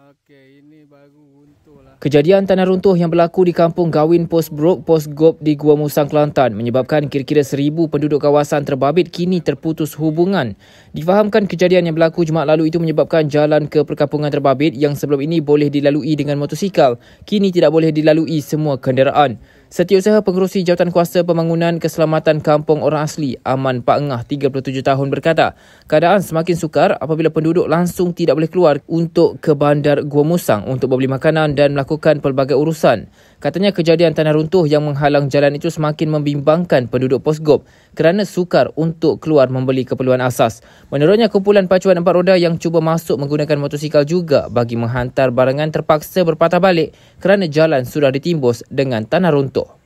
Lah. Kejadian tanah runtuh yang berlaku di kampung Gawin Pos Brook Pos Gop di Gua Musang Kelantan menyebabkan kira-kira seribu penduduk kawasan terbabit kini terputus hubungan. Difahamkan kejadian yang berlaku Jumaat lalu itu menyebabkan jalan ke perkampungan terbabit yang sebelum ini boleh dilalui dengan motosikal, kini tidak boleh dilalui semua kenderaan. Setiausaha pengurusi jawatan kuasa pembangunan keselamatan kampung orang asli Aman Pak Ngah 37 tahun berkata, keadaan semakin sukar apabila penduduk langsung tidak boleh keluar untuk ke bandar Gua Musang untuk membeli makanan dan melakukan pelbagai urusan. Katanya kejadian tanah runtuh yang menghalang jalan itu semakin membimbangkan penduduk Posgob kerana sukar untuk keluar membeli keperluan asas. Menurutnya kumpulan pacuan empat roda yang cuba masuk menggunakan motosikal juga bagi menghantar barangan terpaksa berpatah balik kerana jalan sudah ditimbus dengan tanah runtuh.